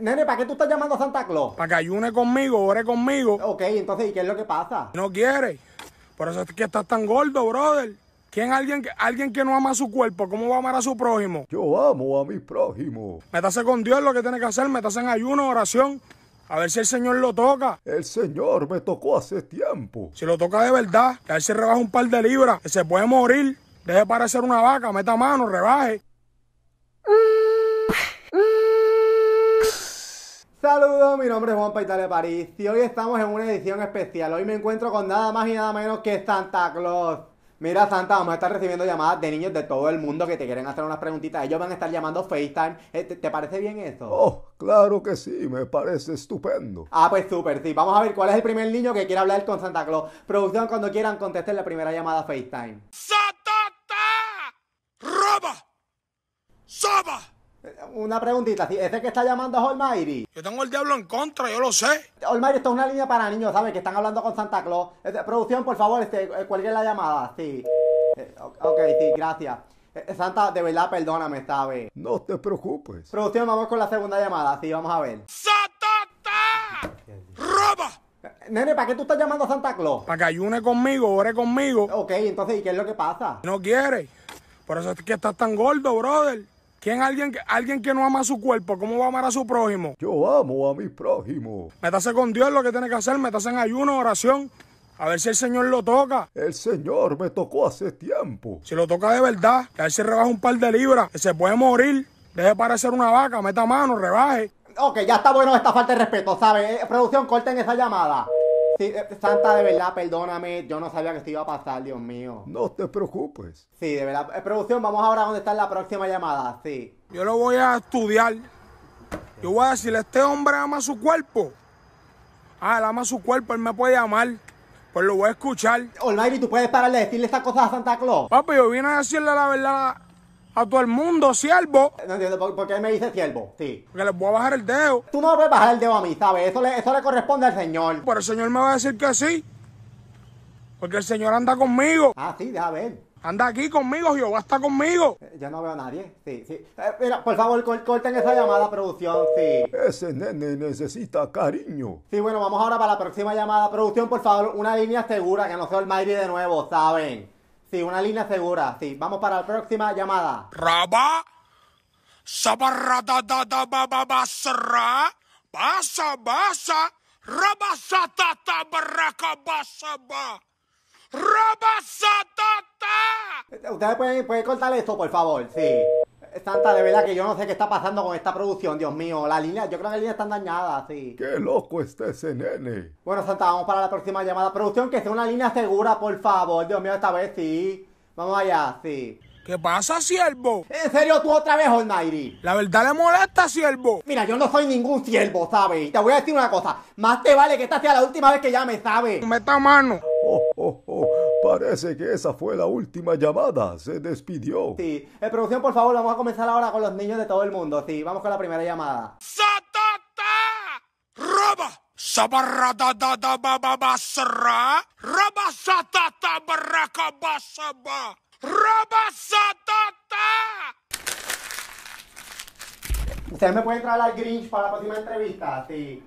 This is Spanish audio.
Nene, ¿para qué tú estás llamando a Santa Claus? Para que ayune conmigo, ore conmigo. Ok, entonces, ¿y qué es lo que pasa? No quiere. Por eso es que estás tan gordo, brother. ¿Quién alguien que, alguien que no ama su cuerpo? ¿Cómo va a amar a su prójimo? Yo amo a mi prójimo. Métase con Dios lo que tiene que hacer, métase en ayuno, oración. A ver si el Señor lo toca. El Señor me tocó hace tiempo. Si lo toca de verdad, a ver si rebaja un par de libras, se puede morir. Deje parecer una vaca, meta mano, rebaje. Saludos, mi nombre es Juan de París y hoy estamos en una edición especial. Hoy me encuentro con nada más y nada menos que Santa Claus. Mira, Santa, vamos a estar recibiendo llamadas de niños de todo el mundo que te quieren hacer unas preguntitas. Ellos van a estar llamando FaceTime. Eh, ¿Te, parece bien eso? Oh, claro que sí, me parece estupendo. Ah, pues súper, sí. Vamos a ver cuál es el primer niño que quiere hablar con Santa Claus. Producción, cuando quieran, contesten la primera llamada FaceTime. Una preguntita, ese que está llamando es Olmairi? Yo tengo el diablo en contra, yo lo sé. Olmairi, esto es una línea para niños, ¿sabes? Que están hablando con Santa Claus. Eh, eh, producción, por favor, este, es eh, la llamada, sí. Ok, sí, gracias. Santa, de verdad, perdóname, ¿sabes? No te preocupes. Producción, vamos con la segunda llamada, sí, vamos a ver. Santa ¡Roba! Nene, ¿para qué tú estás llamando a Santa Claus? Para que ayune conmigo, ore conmigo. Ok, entonces, ¿y qué es lo que pasa? No quiere. Por eso es que estás tan gordo, brother. ¿Quién alguien, alguien que no ama su cuerpo? ¿Cómo va a amar a su prójimo? Yo amo a mi prójimo. Métase con Dios lo que tiene que hacer, métase en ayuno, oración. A ver si el Señor lo toca. El Señor me tocó hace tiempo. Si lo toca de verdad, que a ver si rebaja un par de libras, que se puede morir. Deje parecer una vaca, meta mano, rebaje. Ok, ya está bueno esta falta de respeto, ¿sabes? Eh, producción, corten esa llamada. Sí, eh, Santa, de verdad, perdóname. Yo no sabía que esto iba a pasar, Dios mío. No te preocupes. Sí, de verdad. Eh, producción, vamos ahora a donde está la próxima llamada. Sí. Yo lo voy a estudiar. Yo voy a decirle, este hombre ama su cuerpo. Ah, él ama su cuerpo, él me puede amar. Pues lo voy a escuchar. Olmairi, ¿tú puedes parar de decirle estas cosas a Santa Claus? Papi, yo vine a decirle la verdad a todo el mundo, siervo. No entiendo, ¿por, qué me dice siervo? Sí. Porque le voy a bajar el dedo. Tú no puedes bajar el dedo a mí, ¿sabes? Eso le, eso le corresponde al Señor. Pero el Señor me va a decir que sí. Porque el Señor anda conmigo. Ah, sí, déjame ver. Anda aquí conmigo, a estar conmigo. Eh, ya no veo a nadie. Sí, sí. Eh, mira, por favor, corten esa llamada, producción. Sí. Ese nene necesita cariño. Sí, bueno, vamos ahora para la próxima llamada, producción. Por favor, una línea segura, que no sea el Mayri de nuevo, ¿saben? Sí, una línea segura, sí. Vamos para la próxima llamada. Raba. Sabarratatatababasra. Basa, basa. Rabasatata barraca basaba. Rabasatata. Ustedes pueden, pueden contar esto, por favor, sí. Santa, de verdad que yo no sé qué está pasando con esta producción, Dios mío. la línea, yo creo que las líneas están dañadas, sí. ¡Qué loco está ese nene! Bueno, Santa, vamos para la próxima llamada. Producción, que sea una línea segura, por favor. Dios mío, esta vez sí. Vamos allá, sí. ¿Qué pasa, siervo? ¿En serio tú otra vez, Olnairi? La verdad le molesta, siervo. Mira, yo no soy ningún siervo, ¿sabes? Te voy a decir una cosa. Más te vale que esta sea la última vez que llame, ¿sabes? Meta mano. Parece que esa fue la última llamada. Se despidió. Sí. Eh, producción, por favor, vamos a comenzar ahora con los niños de todo el mundo. Sí, vamos con la primera llamada. ¡Satata! ¡Roba! ¡Roba satata ¡Roba satata! ¿Ustedes me pueden traer al Grinch para la próxima entrevista? Sí.